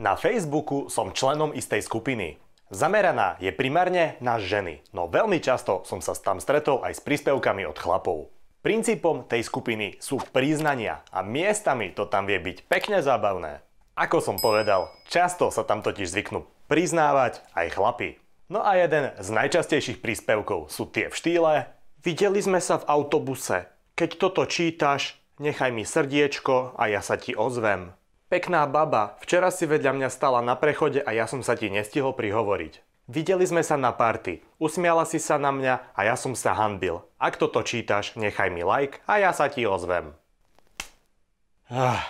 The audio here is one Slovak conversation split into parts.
Na Facebooku som členom istej skupiny. Zameraná je primárne na ženy, no veľmi často som sa tam stretol aj s príspevkami od chlapov. Princípom tej skupiny sú priznania a miestami to tam vie byť pekne zábavné. Ako som povedal, často sa tam totiž zvyknú priznávať aj chlapi. No a jeden z najčastejších príspevkov sú tie v štýle Videli sme sa v autobuse. Keď toto čítaš, nechaj mi srdiečko a ja sa ti ozvem. Pekná baba, včera si vedľa mňa stala na prechode a ja som sa ti nestihol prihovoriť. Videli sme sa na party, usmiala si sa na mňa a ja som sa hanbil. Ak toto čítaš, nechaj mi like a ja sa ti ozvem. Ah.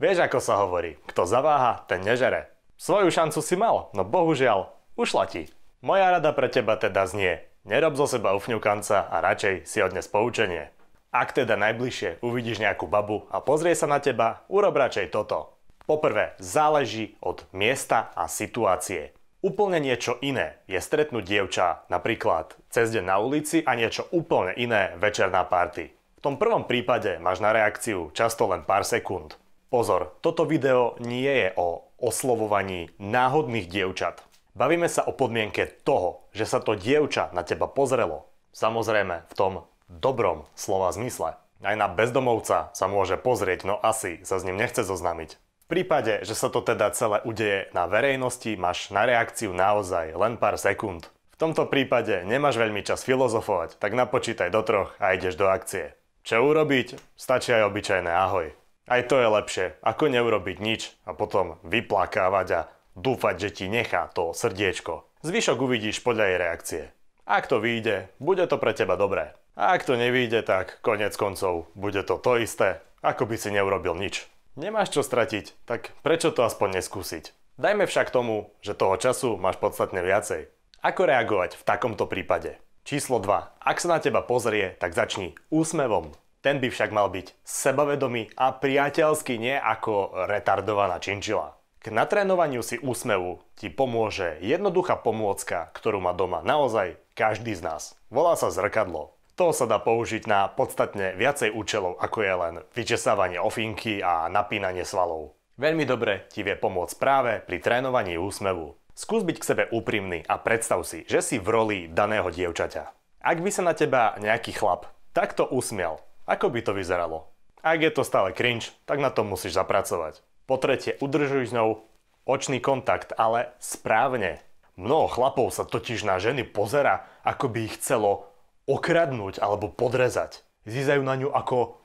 Vieš, ako sa hovorí, kto zaváha, ten nežere. Svoju šancu si mal, no bohužiaľ, ušla ti. Moja rada pre teba teda znie, nerob zo seba ufňukanca a radšej si odnes poučenie. Ak teda najbližšie uvidíš nejakú babu a pozrie sa na teba, urob radšej toto. Poprvé, záleží od miesta a situácie. Úplne niečo iné je stretnúť dievča napríklad cez deň na ulici a niečo úplne iné večer na party. V tom prvom prípade máš na reakciu často len pár sekúnd. Pozor, toto video nie je o oslovovaní náhodných dievčat. Bavíme sa o podmienke toho, že sa to dievča na teba pozrelo. Samozrejme v tom dobrom slova zmysle. Aj na bezdomovca sa môže pozrieť, no asi sa s ním nechce zoznamiť. V prípade, že sa to teda celé udeje na verejnosti, máš na reakciu naozaj len pár sekúnd. V tomto prípade nemáš veľmi čas filozofovať, tak napočítaj do troch a ideš do akcie. Čo urobiť? Stačí aj obyčajné ahoj. Aj to je lepšie, ako neurobiť nič a potom vyplakávať a dúfať, že ti nechá to srdiečko. Zvyšok uvidíš podľa jej reakcie. Ak to vyjde, bude to pre teba dobré. A ak to nevíde, tak konec koncov bude to to isté, ako by si neurobil nič. Nemáš čo stratiť, tak prečo to aspoň neskúsiť? Dajme však tomu, že toho času máš podstatne viacej. Ako reagovať v takomto prípade? Číslo 2. Ak sa na teba pozrie, tak začni úsmevom. Ten by však mal byť sebavedomý a priateľský, nie ako retardovaná činčila. K natrénovaniu si úsmevu ti pomôže jednoduchá pomôcka, ktorú má doma naozaj každý z nás. Volá sa zrkadlo. To sa dá použiť na podstatne viacej účelov, ako je len vyčesávanie ofinky a napínanie svalov. Veľmi dobre ti vie pomôcť práve pri trénovaní úsmevu. Skús byť k sebe úprimný a predstav si, že si v roli daného dievčaťa. Ak by sa na teba nejaký chlap takto usmial, ako by to vyzeralo? Ak je to stále cringe, tak na to musíš zapracovať. Po tretie, udržuj s ňou očný kontakt, ale správne. Mnoho chlapov sa totiž na ženy pozera, ako by ich chcelo okradnúť alebo podrezať. Zízajú na ňu ako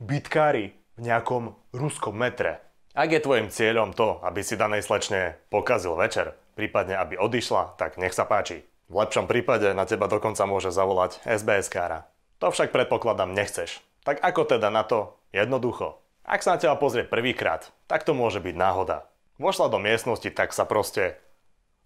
bitkári v nejakom ruskom metre. Ak je tvojim cieľom to, aby si danej slečne pokazil večer, prípadne aby odišla, tak nech sa páči. V lepšom prípade na teba dokonca môže zavolať SBS kára. To však predpokladám nechceš. Tak ako teda na to? Jednoducho. Ak sa na teba pozrie prvýkrát, tak to môže byť náhoda. Vošla do miestnosti, tak sa proste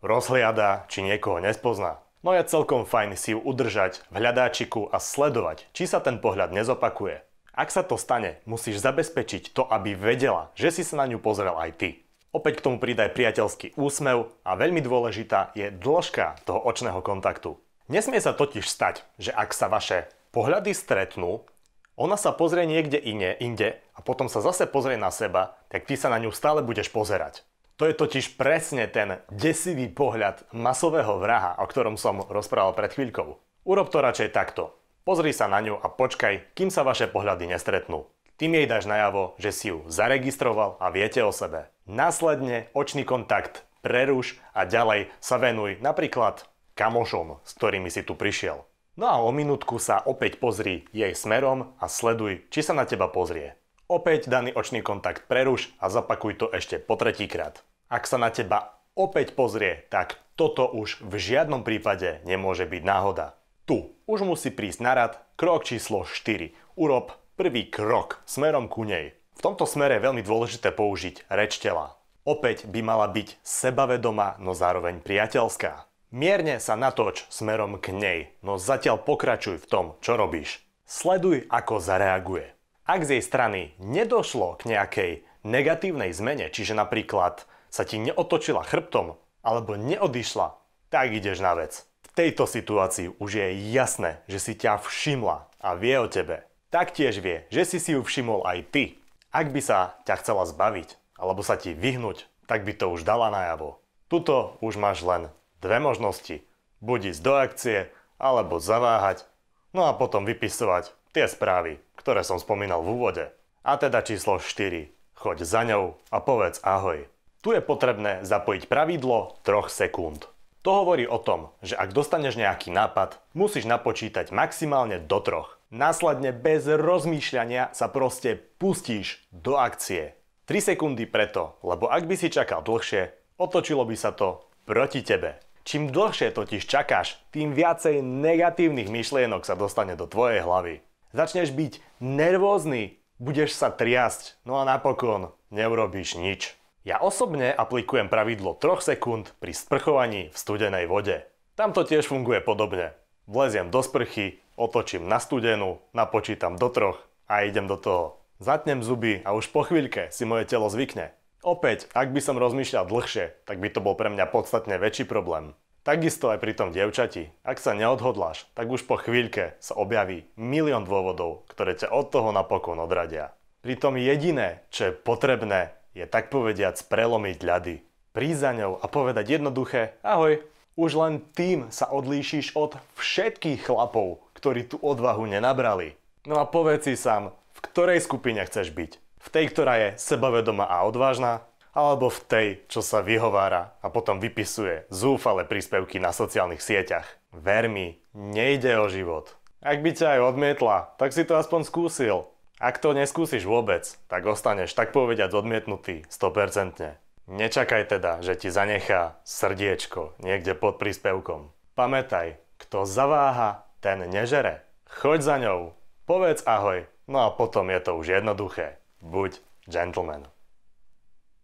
rozhliada, či niekoho nespozná. No je celkom fajn si ju udržať v hľadáčiku a sledovať, či sa ten pohľad nezopakuje. Ak sa to stane, musíš zabezpečiť to, aby vedela, že si sa na ňu pozrel aj ty. Opäť k tomu pridaj priateľský úsmev a veľmi dôležitá je dĺžka toho očného kontaktu. Nesmie sa totiž stať, že ak sa vaše pohľady stretnú, ona sa pozrie niekde ine, inde a potom sa zase pozrie na seba, tak ty sa na ňu stále budeš pozerať. To je totiž presne ten desivý pohľad masového vraha, o ktorom som rozprával pred chvíľkou. Urob to radšej takto. Pozri sa na ňu a počkaj, kým sa vaše pohľady nestretnú. Tým jej dáš najavo, že si ju zaregistroval a viete o sebe. Následne očný kontakt preruš a ďalej sa venuj napríklad kamošom, s ktorými si tu prišiel. No a o minútku sa opäť pozri jej smerom a sleduj, či sa na teba pozrie. Opäť daný očný kontakt preruš a zapakuj to ešte po tretíkrát. Ak sa na teba opäť pozrie, tak toto už v žiadnom prípade nemôže byť náhoda. Tu už musí prísť na rad krok číslo 4. Urob prvý krok smerom ku nej. V tomto smere je veľmi dôležité použiť reč tela. Opäť by mala byť sebavedomá, no zároveň priateľská. Mierne sa natoč smerom k nej, no zatiaľ pokračuj v tom, čo robíš. Sleduj, ako zareaguje. Ak z jej strany nedošlo k nejakej negatívnej zmene, čiže napríklad sa ti neotočila chrbtom alebo neodišla, tak ideš na vec. V tejto situácii už je jasné, že si ťa všimla a vie o tebe. Taktiež vie, že si si ju všimol aj ty. Ak by sa ťa chcela zbaviť alebo sa ti vyhnúť, tak by to už dala najavo. Tuto už máš len dve možnosti. Buď ísť do akcie, alebo zaváhať, no a potom vypisovať tie správy, ktoré som spomínal v úvode. A teda číslo 4. Choď za ňou a povedz ahoj. Tu je potrebné zapojiť pravidlo 3 sekúnd. To hovorí o tom, že ak dostaneš nejaký nápad, musíš napočítať maximálne do troch. Následne bez rozmýšľania sa proste pustíš do akcie. 3 sekundy preto, lebo ak by si čakal dlhšie, otočilo by sa to proti tebe. Čím dlhšie totiž čakáš, tým viacej negatívnych myšlienok sa dostane do tvojej hlavy. Začneš byť nervózny, budeš sa triasť, no a napokon neurobíš nič. Ja osobne aplikujem pravidlo 3 sekúnd pri sprchovaní v studenej vode. Tam to tiež funguje podobne. Vleziem do sprchy, otočím na studenú, napočítam do troch a idem do toho. Zatnem zuby a už po chvíľke si moje telo zvykne. Opäť, ak by som rozmýšľal dlhšie, tak by to bol pre mňa podstatne väčší problém. Takisto aj pri tom dievčati. Ak sa neodhodláš, tak už po chvíľke sa objaví milión dôvodov, ktoré ťa od toho napokon odradia. Pritom jediné, čo je potrebné, je tak povediac prelomiť ľady. Prísť za ňou a povedať jednoduché ahoj. Už len tým sa odlíšiš od všetkých chlapov, ktorí tú odvahu nenabrali. No a povedz si sám, v ktorej skupine chceš byť? V tej, ktorá je sebavedomá a odvážna? Alebo v tej, čo sa vyhovára a potom vypisuje zúfale príspevky na sociálnych sieťach? Ver mi, nejde o život. Ak by ťa aj odmietla, tak si to aspoň skúsil. Ak to neskúsiš vôbec, tak ostaneš tak povediať odmietnutý 100%. Nečakaj teda, že ti zanechá srdiečko niekde pod príspevkom. Pamätaj, kto zaváha, ten nežere. Choď za ňou, povedz ahoj, no a potom je to už jednoduché. Buď gentleman.